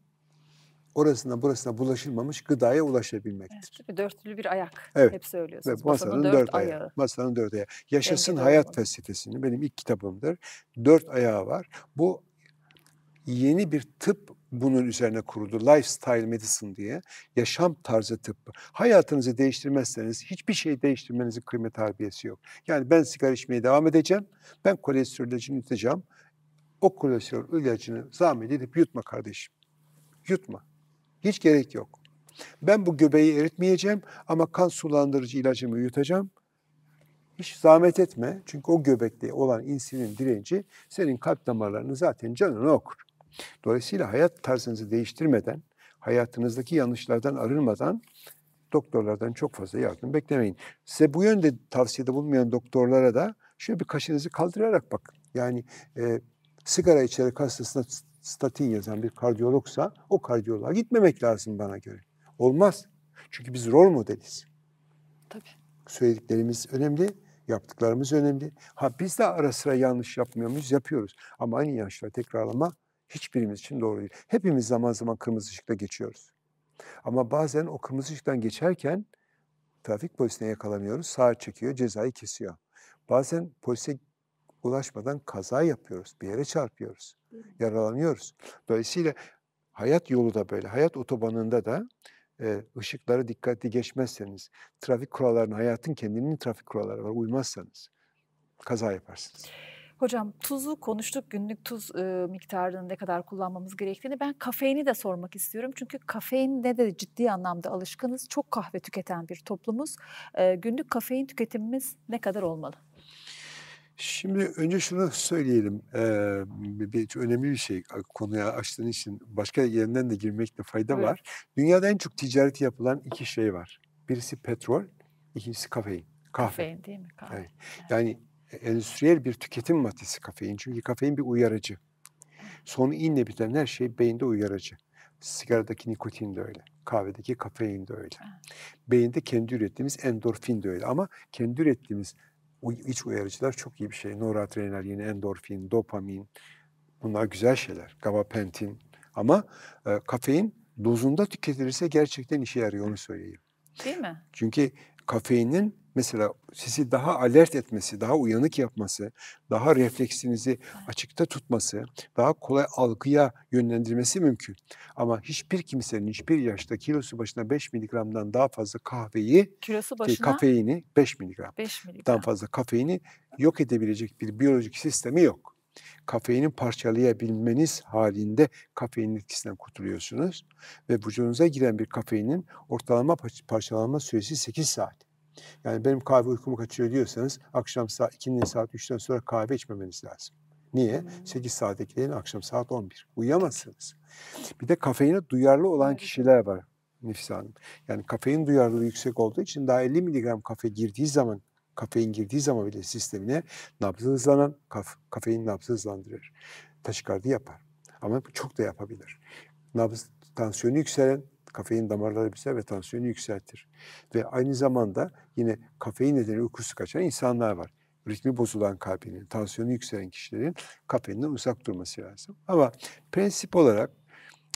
orasına burasına bulaşılmamış gıdaya ulaşabilmektir. Evet, dörtlü bir ayak. Evet. Hep söylüyorsunuz. Evet, masanın, masanın dört, dört ayağı. ayağı. Masanın dört ayağı. Yaşasın Dengede hayat olmalı. felsefesini benim ilk kitabımdır. Dört ayağı var. Bu yeni bir tıp bunun üzerine kuruldu. Lifestyle medicine diye. Yaşam tarzı tıbbı. Hayatınızı değiştirmezseniz hiçbir şey değiştirmenizin kıymet harbiyesi yok. Yani ben sigara içmeye devam edeceğim. Ben kolesterol ilacını yutacağım. O kolesterol ilacını zahmet edip yutma kardeşim. Yutma. Hiç gerek yok. Ben bu göbeği eritmeyeceğim ama kan sulandırıcı ilacımı yutacağım. Hiç zahmet etme. Çünkü o göbekte olan insülin direnci senin kalp damarlarını zaten canını okur. Dolayısıyla hayat tarzınızı değiştirmeden, hayatınızdaki yanlışlardan arınmadan doktorlardan çok fazla yardım beklemeyin. Size bu yönde tavsiyede bulunmayan doktorlara da şöyle bir kaşınızı kaldırarak bakın. Yani e, sigara içerek hastasına statin yazan bir kardiyologsa o kardiyoloğa gitmemek lazım bana göre. Olmaz. Çünkü biz rol modeliz. Tabii. Söylediklerimiz önemli, yaptıklarımız önemli. Ha biz de ara sıra yanlış yapmıyor muyuz? Yapıyoruz. Ama aynı yanlışları tekrarlama hiçbirimiz için doğru değil. Hepimiz zaman zaman kırmızı ışıkta geçiyoruz. Ama bazen o kırmızı ışıktan geçerken trafik polisine yakalanıyoruz. Saat çekiyor, cezayı kesiyor. Bazen polise ulaşmadan kaza yapıyoruz. Bir yere çarpıyoruz. Yaralanıyoruz. Dolayısıyla hayat yolu da böyle. Hayat otobanında da e, ışıkları dikkatli geçmezseniz, trafik kurallarına, hayatın kendinin trafik kuralları var, uymazsanız kaza yaparsınız. Hocam tuzu konuştuk günlük tuz e, miktarını ne kadar kullanmamız gerektiğini. Ben kafeini de sormak istiyorum. Çünkü kafein ne de ciddi anlamda alışkınız. Çok kahve tüketen bir toplumuz. E, günlük kafein tüketimimiz ne kadar olmalı? Şimdi önce şunu söyleyelim. Ee, bir, önemli bir şey konuya açtığın için başka yerinden de girmekte fayda evet. var. Dünyada en çok ticareti yapılan iki şey var. Birisi petrol, ikincisi kafein. Kahve. Kafein değil mi? Kahve. Evet. Yani e, endüstriyel bir tüketim maddesi kafein. Çünkü kafein bir uyarıcı. Sonu inle biten her şey beyinde uyarıcı. Sigaradaki nikotin de öyle. Kahvedeki kafein de öyle. Beyinde kendi ürettiğimiz endorfin de öyle. Ama kendi ürettiğimiz iç uyarıcılar çok iyi bir şey. Noradrenalin, endorfin, dopamin bunlar güzel şeyler. Gabapentin ama e, kafein dozunda tüketilirse gerçekten işe yarıyor onu söyleyeyim. Değil mi? Çünkü kafeinin mesela sizi daha alert etmesi, daha uyanık yapması, daha refleksinizi açıkta tutması, daha kolay algıya yönlendirmesi mümkün. Ama hiçbir kimsenin hiçbir yaşta kilosu başına 5 miligramdan daha fazla kahveyi, e, başına, ki, kafeini 5 miligramdan fazla kafeini yok edebilecek bir biyolojik sistemi yok. Kafeinin parçalayabilmeniz halinde kafeinin etkisinden kurtuluyorsunuz ve vücudunuza giren bir kafeinin ortalama parçalanma süresi 8 saat. Yani benim kahve uykumu kaçırıyor diyorsanız akşam saat 2'nin saat 3'ten sonra kahve içmemeniz lazım. Niye? 8 hmm. saat ekleyin akşam saat 11. Uyuyamazsınız. Bir de kafeine duyarlı olan kişiler var Nefise Hanım. Yani kafein duyarlılığı yüksek olduğu için daha 50 miligram kafe girdiği zaman kafein girdiği zaman bile sistemine nabzı hızlanan, kaf, kafein nabzı hızlandırır. Taşikardi yapar. Ama çok da yapabilir. Nabız tansiyonu yükselen, kafein damarları bize ve tansiyonu yükseltir. Ve aynı zamanda yine kafein nedeni uykusu kaçan insanlar var. Ritmi bozulan kalbinin, tansiyonu yükselen kişilerin kafeinden uzak durması lazım. Ama prensip olarak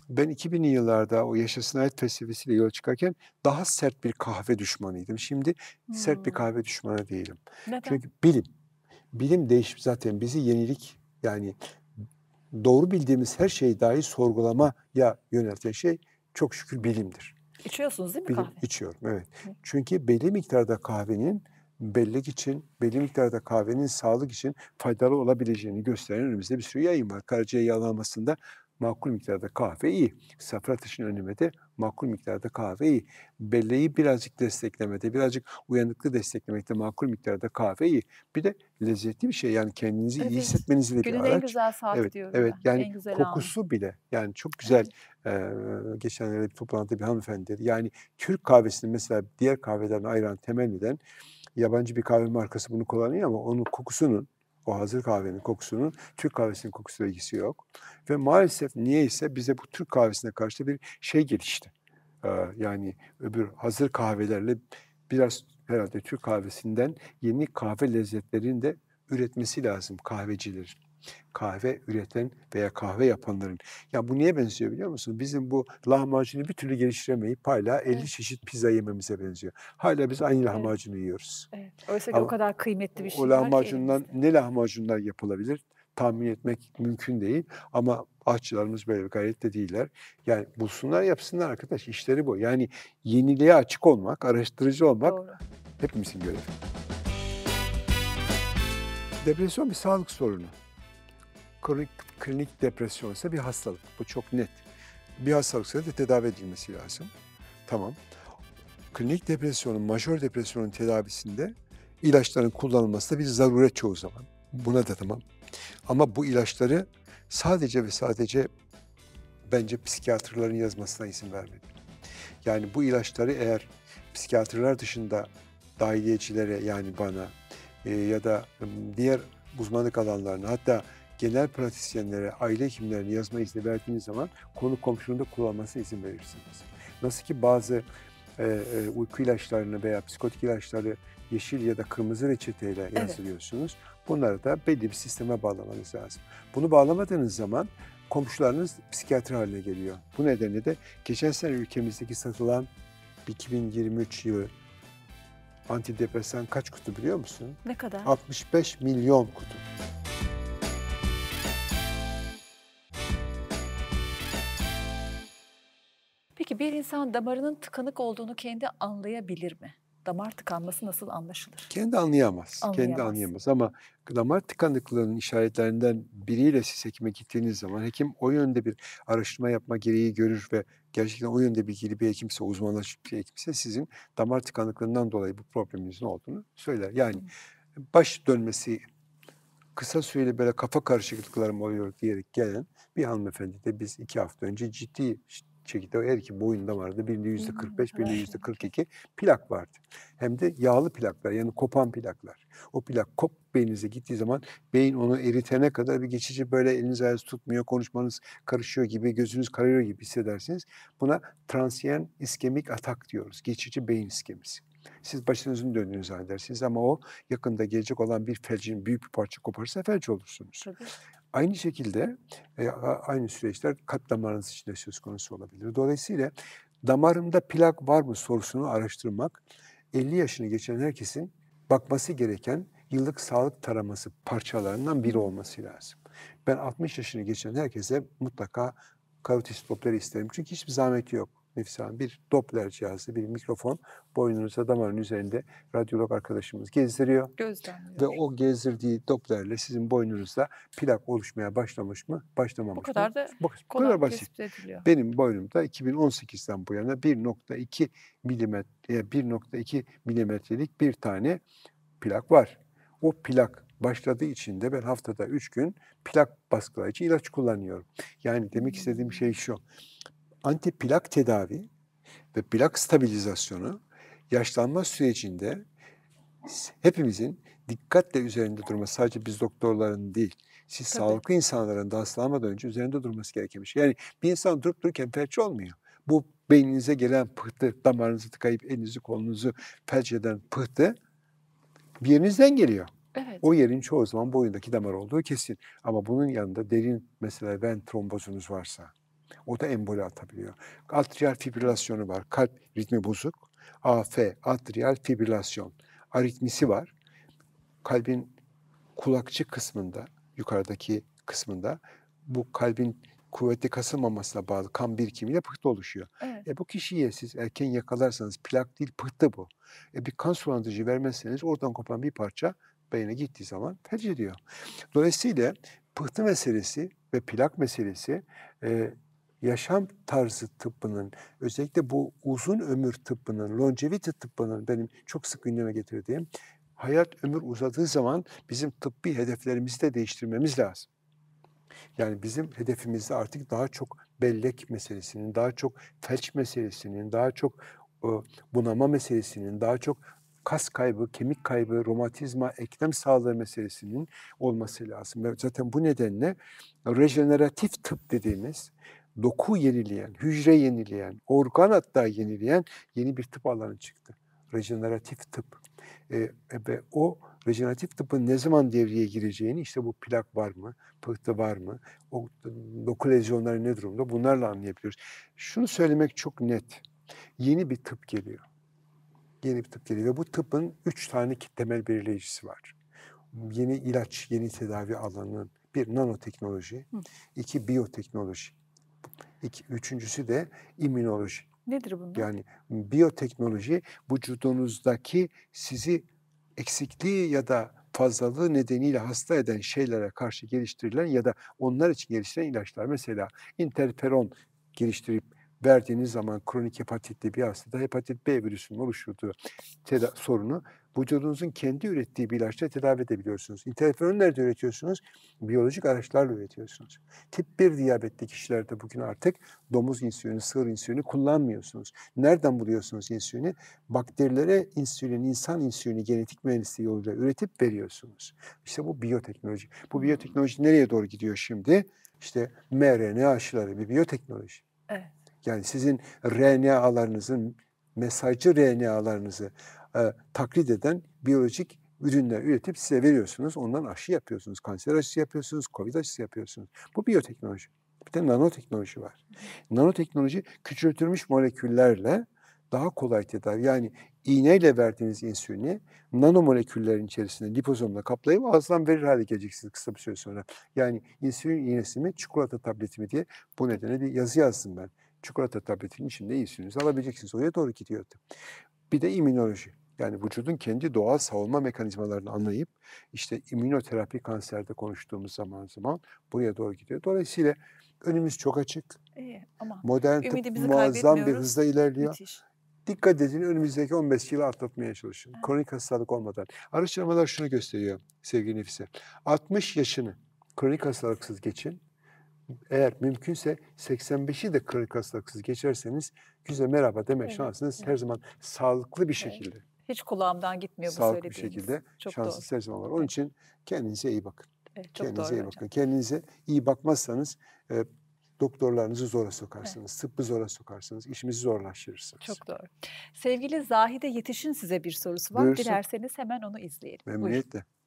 ben 2000'li yıllarda o Yaşasın Hayat felsefesiyle yol çıkarken daha sert bir kahve düşmanıydım. Şimdi hmm. sert bir hmm. kahve düşmanı değilim. Neden? Çünkü bilim. Bilim değişip zaten bizi yenilik yani doğru bildiğimiz her şeyi dahi sorgulamaya yönelten şey çok şükür bilimdir. İçiyorsunuz değil mi Bilim, kahve? İçiyorum evet. Hı. Çünkü belli miktarda kahvenin bellek için, belli miktarda kahvenin sağlık için faydalı olabileceğini gösteren önümüzde bir sürü yayın var. Karaciğer yağlanmasında makul miktarda kahve iyi. Safra taşını önlemede makul miktarda kahve iyi. Belleği birazcık desteklemede, birazcık uyanıklı desteklemekte makul miktarda kahve iyi. Bir de lezzetli bir şey yani kendinizi evet. iyi hissetmenizi de Günün bir araç. en güzel saat evet, diyorum Evet yani kokusu an. bile yani çok güzel evet. e, geçenlerde bir toplantıda bir hanımefendi dedi. Yani Türk kahvesini mesela diğer kahvelerden ayıran temel neden yabancı bir kahve markası bunu kullanıyor ama onun kokusunun o hazır kahvenin kokusunun Türk kahvesinin kokusuyla ilgisi yok. Ve maalesef niye ise bize bu Türk kahvesine karşı bir şey gelişti. Ee, yani öbür hazır kahvelerle biraz herhalde Türk kahvesinden yeni kahve lezzetlerini de üretmesi lazım kahvecilerin. Kahve üreten veya kahve yapanların. Ya bu niye benziyor biliyor musun? Bizim bu lahmacunu bir türlü geliştiremeyip hala 50 evet. çeşit pizza yememize benziyor. Hala biz aynı evet. lahmacunu yiyoruz. Evet. Oysa ki Ama o kadar kıymetli bir şey. O lahmacundan ne lahmacunlar yapılabilir? tahmin etmek mümkün değil. Ama aşçılarımız böyle bir gayrette değiller. Yani bulsunlar yapsınlar arkadaş işleri bu. Yani yeniliğe açık olmak, araştırıcı olmak Doğru. hepimizin görevi. Depresyon bir sağlık sorunu. Kronik, klinik depresyon ise bir hastalık. Bu çok net. Bir hastalıksa da tedavi edilmesi lazım. Tamam. Klinik depresyonun, majör depresyonun tedavisinde ilaçların kullanılması da bir zaruret çoğu zaman. Buna da tamam. Ama bu ilaçları sadece ve sadece bence psikiyatrların yazmasına izin vermedim. Yani bu ilaçları eğer psikiyatrlar dışında dahiliyecilere yani bana e, ya da diğer uzmanlık alanlarına hatta genel pratisyenlere, aile hekimlerine yazma izni verdiğiniz zaman konu komşunun da kullanmasına izin verirsiniz. Nasıl ki bazı e, e uyku ilaçlarını veya psikotik ilaçları yeşil ya da kırmızı reçeteyle yazılıyorsunuz. Evet. Bunları da belli bir sisteme bağlamanız lazım. Bunu bağlamadığınız zaman komşularınız psikiyatri haline geliyor. Bu nedenle de geçen sene ülkemizdeki satılan 2023 yılı antidepresan kaç kutu biliyor musun? Ne kadar? 65 milyon kutu. bir insan damarının tıkanık olduğunu kendi anlayabilir mi? Damar tıkanması nasıl anlaşılır? Kendi anlayamaz. anlayamaz. Kendi anlayamaz ama damar tıkanıklığının işaretlerinden biriyle siz hekime gittiğiniz zaman hekim o yönde bir araştırma yapma gereği görür ve gerçekten o yönde bilgili bir hekimse, uzmanlaşmış bir hekimse sizin damar tıkanıklığından dolayı bu probleminizin olduğunu söyler. Yani Hı. baş dönmesi kısa süreli böyle kafa karışıklıklarım oluyor diyerek gelen bir hanımefendi de biz iki hafta önce ciddi şekilde her iki boyunda vardı. Birinde yüzde 45, birinde yüzde 42 plak vardı. Hem de yağlı plaklar yani kopan plaklar. O plak kop beyninize gittiği zaman beyin onu eritene kadar bir geçici böyle eliniz ayağınız tutmuyor, konuşmanız karışıyor gibi, gözünüz kararıyor gibi hissedersiniz. Buna transient iskemik atak diyoruz. Geçici beyin iskemisi. Siz başınızın döndüğünü zannedersiniz ama o yakında gelecek olan bir felcin büyük bir parça koparsa felç olursunuz. Tabii. Aynı şekilde e, aynı süreçler kalp damarınız içinde söz konusu olabilir. Dolayısıyla damarımda plak var mı sorusunu araştırmak 50 yaşını geçen herkesin bakması gereken yıllık sağlık taraması parçalarından biri olması lazım. Ben 60 yaşını geçen herkese mutlaka karotis isterim çünkü hiçbir zahmeti yok nefsan bir Doppler cihazı, bir mikrofon boynunuza damarın üzerinde radyolog arkadaşımız gezdiriyor. Gözden. Ve o gezdirdiği Doppler'le sizin boynunuzda plak oluşmaya başlamış mı, başlamamış mı? Bu kadar mı? da bu, kolay kadar basit. ediliyor. Benim boynumda 2018'den bu yana 1.2 milimetre, 1.2 milimetrelik bir tane plak var. O plak başladığı için de ben haftada 3 gün plak baskılayıcı ilaç kullanıyorum. Yani demek istediğim şey şu antiplak tedavi ve plak stabilizasyonu yaşlanma sürecinde hepimizin dikkatle üzerinde durması sadece biz doktorların değil siz Tabii. sağlıklı insanların da hastalanmadan önce üzerinde durması gereken bir şey. Yani bir insan durup dururken felç olmuyor. Bu beyninize gelen pıhtı, damarınızı tıkayıp elinizi kolunuzu felç eden pıhtı bir yerinizden geliyor. Evet. O yerin çoğu zaman boyundaki damar olduğu kesin. Ama bunun yanında derin mesela ben trombozunuz varsa, o da emboli atabiliyor. Atrial fibrilasyonu var. Kalp ritmi bozuk. AF, atrial fibrilasyon. Aritmisi var. Kalbin kulakçı kısmında, yukarıdaki kısmında bu kalbin kuvveti kasılmamasına bağlı kan birikimiyle pıhtı oluşuyor. Evet. E bu kişiye siz erken yakalarsanız plak değil pıhtı bu. E bir kan sulandırıcı vermezseniz oradan kopan bir parça beyine gittiği zaman felç ediyor. Dolayısıyla pıhtı meselesi ve plak meselesi e, yaşam tarzı tıbbının özellikle bu uzun ömür tıbbının, longevity tıbbının benim çok sık gündeme getirdiğim hayat ömür uzadığı zaman bizim tıbbi hedeflerimizi de değiştirmemiz lazım. Yani bizim hedefimizde artık daha çok bellek meselesinin, daha çok felç meselesinin, daha çok e, bunama meselesinin, daha çok kas kaybı, kemik kaybı, romatizma, eklem sağlığı meselesinin olması lazım. Zaten bu nedenle rejeneratif tıp dediğimiz doku yenileyen, hücre yenileyen, organ hatta yenileyen yeni bir tıp alanı çıktı. Rejeneratif tıp. E, ve o rejeneratif tıpın ne zaman devreye gireceğini işte bu plak var mı, pıhtı var mı, o doku lezyonları ne durumda bunlarla anlayabiliyoruz. Şunu söylemek çok net. Yeni bir tıp geliyor. Yeni bir tıp geliyor ve bu tıpın üç tane temel belirleyicisi var. Yeni ilaç, yeni tedavi alanının bir nanoteknoloji, iki biyoteknoloji. İki, üçüncüsü de immünoloji. Nedir bunlar? Yani biyoteknoloji vücudunuzdaki sizi eksikliği ya da fazlalığı nedeniyle hasta eden şeylere karşı geliştirilen ya da onlar için geliştirilen ilaçlar. Mesela interferon geliştirip verdiğiniz zaman kronik hepatitli bir hastada hepatit B virüsünün oluşturduğu sorunu vücudunuzun kendi ürettiği bir ilaçla tedavi edebiliyorsunuz. İnterferon nerede üretiyorsunuz? Biyolojik araçlarla üretiyorsunuz. Tip 1 diyabetli kişilerde bugün artık domuz insülini, sığır insülini kullanmıyorsunuz. Nereden buluyorsunuz insülini? Bakterilere insülini, insan insülini genetik mühendisliği yoluyla üretip veriyorsunuz. İşte bu biyoteknoloji. Bu biyoteknoloji nereye doğru gidiyor şimdi? İşte mRNA aşıları bir biyoteknoloji. Evet. Yani sizin RNA'larınızın mesajcı RNA'larınızı e, taklit eden biyolojik ürünler üretip size veriyorsunuz. Ondan aşı yapıyorsunuz. Kanser aşısı yapıyorsunuz. Covid aşısı yapıyorsunuz. Bu biyoteknoloji. Bir de nanoteknoloji var. Nanoteknoloji küçültülmüş moleküllerle daha kolay tedavi. Yani iğneyle verdiğiniz insülini nano moleküllerin içerisinde lipozomla kaplayıp ağızdan verir hale geleceksiniz kısa bir süre sonra. Yani insülin iğnesi mi, çikolata tableti mi diye bu nedenle bir yazı yazdım ben. Çikolata tabletinin içinde insülinizi alabileceksiniz. Oraya doğru gidiyordu. Bir de immünoloji. Yani vücudun kendi doğal savunma mekanizmalarını anlayıp işte immünoterapi kanserde konuştuğumuz zaman zaman buraya doğru gidiyor. Dolayısıyla önümüz çok açık. İyi, ama Modern tıp muazzam bir hızla ilerliyor. Müthiş. Dikkat edin önümüzdeki 15 yılı atlatmaya çalışın. Evet. Kronik hastalık olmadan. Araştırmalar şunu gösteriyor sevgili Nefise. 60 yaşını kronik hastalıksız geçin eğer mümkünse 85'i de kırık hastalıksız geçerseniz güzel merhaba deme evet, şansınız evet. her zaman sağlıklı bir şekilde. Evet. Hiç kulağımdan gitmiyor sağlıklı bu söylediğiniz. Sağlıklı bir şekilde çok şansınız doğru. her zaman var. Onun için kendinize iyi bakın. Evet, çok kendinize doğru iyi bakın. Kendinize iyi bakmazsanız e, doktorlarınızı zora sokarsınız, evet. tıbbı zora sokarsınız, işimizi zorlaştırırsınız. Çok doğru. Sevgili Zahide Yetiş'in size bir sorusu var. Buyursun. Dilerseniz hemen onu izleyelim. Memnuniyetle. Buyurun.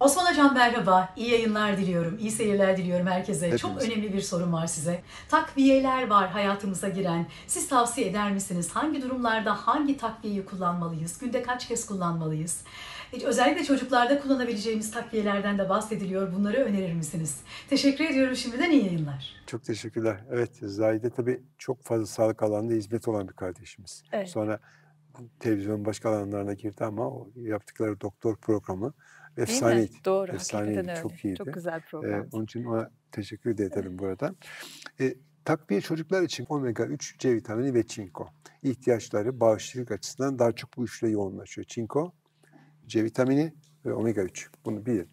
Osman Hocam merhaba, iyi yayınlar diliyorum, iyi seyirler diliyorum herkese. Hepimiz. Çok önemli bir sorum var size. Takviyeler var hayatımıza giren. Siz tavsiye eder misiniz? Hangi durumlarda hangi takviyeyi kullanmalıyız? Günde kaç kez kullanmalıyız? E, özellikle çocuklarda kullanabileceğimiz takviyelerden de bahsediliyor. Bunları önerir misiniz? Teşekkür ediyorum şimdiden iyi yayınlar. Çok teşekkürler. Evet Zahide tabii çok fazla sağlık alanında hizmet olan bir kardeşimiz. Evet. Sonra televizyon başka alanlarına girdi ama o yaptıkları doktor programı Efsaneydi. Doğru. Efsaneydi. Çok iyiydi. Çok güzel program. Ee, onun için ona teşekkür de ederim burada. Ee, takviye çocuklar için omega 3, C vitamini ve çinko. ihtiyaçları bağışıklık açısından daha çok bu üçle yoğunlaşıyor. Çinko, C vitamini ve omega 3. Bunu bilin.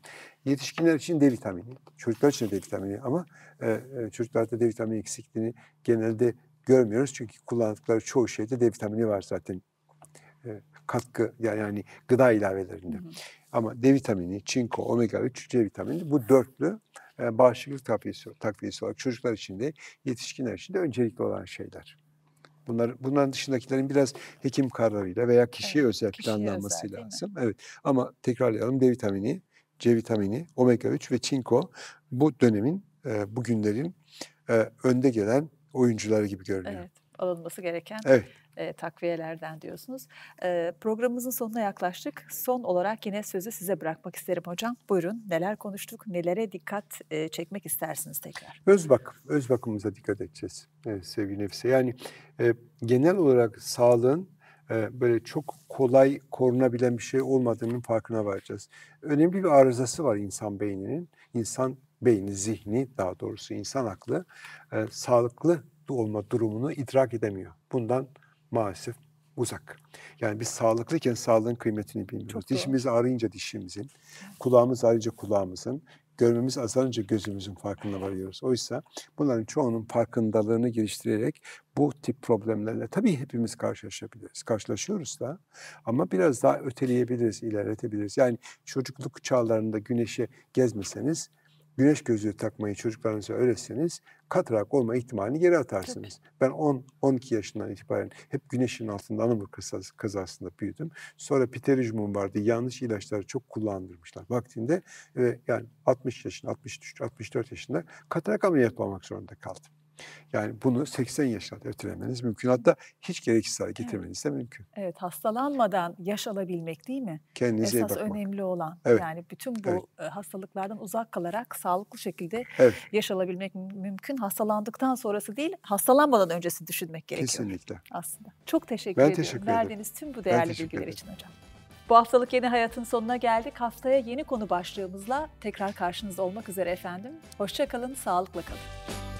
Yetişkinler için D vitamini, çocuklar için de D vitamini ama e, çocuklarda D vitamini eksikliğini genelde görmüyoruz. Çünkü kullandıkları çoğu şeyde D vitamini var zaten e, katkı yani gıda ilavelerinde. Hı hı. Ama D vitamini, çinko, omega 3, C vitamini bu dörtlü e, bağışıklık takviyesi, takviyesi olarak çocuklar için de yetişkinler için de öncelikli olan şeyler. Bunlar, bunların dışındakilerin biraz hekim kararıyla veya kişiye evet, özel kişiye planlanması özel, lazım. Evet. Ama tekrarlayalım D vitamini, C vitamini, omega 3 ve çinko bu dönemin, e, bugünlerin e, önde gelen oyuncuları gibi görünüyor. Evet, alınması gereken evet e, takviyelerden diyorsunuz. E, programımızın sonuna yaklaştık. Son olarak yine sözü size bırakmak isterim hocam. Buyurun neler konuştuk, nelere dikkat e, çekmek istersiniz tekrar? Öz bakım, öz bakımımıza dikkat edeceğiz evet, sevgili Nefise. Yani e, genel olarak sağlığın e, böyle çok kolay korunabilen bir şey olmadığının farkına varacağız. Önemli bir arızası var insan beyninin. İnsan beyni, zihni daha doğrusu insan aklı e, sağlıklı olma durumunu idrak edemiyor. Bundan maalesef uzak. Yani biz sağlıklıyken sağlığın kıymetini bilmiyoruz. Dişimiz ağrıyınca dişimizin, kulağımız ağrıyınca kulağımızın, görmemiz azalınca gözümüzün farkında varıyoruz. Oysa bunların çoğunun farkındalığını geliştirerek bu tip problemlerle tabii hepimiz karşılaşabiliriz. Karşılaşıyoruz da ama biraz daha öteleyebiliriz, ilerletebiliriz. Yani çocukluk çağlarında güneşe gezmeseniz, güneş gözlüğü takmayı çocuklarınıza öğretseniz Katrak olma ihtimalini geri atarsınız. Tabii. Ben 10 12 yaşından itibaren hep güneşin altında Anamur kazasında büyüdüm. Sonra pterijmum vardı. Yanlış ilaçları çok kullandırmışlar vaktinde ve yani 60 yaşında, 63, 64 yaşında katrak ameliyat olmak zorunda kaldım. Yani bunu 80 yaşına ötülemeniz mümkün. Hatta hiç gereksiz hale getirmeniz de mümkün. Evet hastalanmadan yaş alabilmek değil mi? Kendinize Esas bakmak. önemli olan. Evet. Yani bütün bu evet. E, hastalıklardan uzak kalarak sağlıklı şekilde evet. yaş alabilmek mümkün. Hastalandıktan sonrası değil hastalanmadan öncesi düşünmek gerekiyor. Kesinlikle. Aslında. Çok teşekkür ben ediyorum. Teşekkür ederim. Verdiğiniz tüm bu değerli bilgiler ederim. için hocam. Bu haftalık Yeni Hayat'ın sonuna geldik. Haftaya yeni konu başlığımızla tekrar karşınızda olmak üzere efendim. Hoşçakalın, sağlıkla kalın.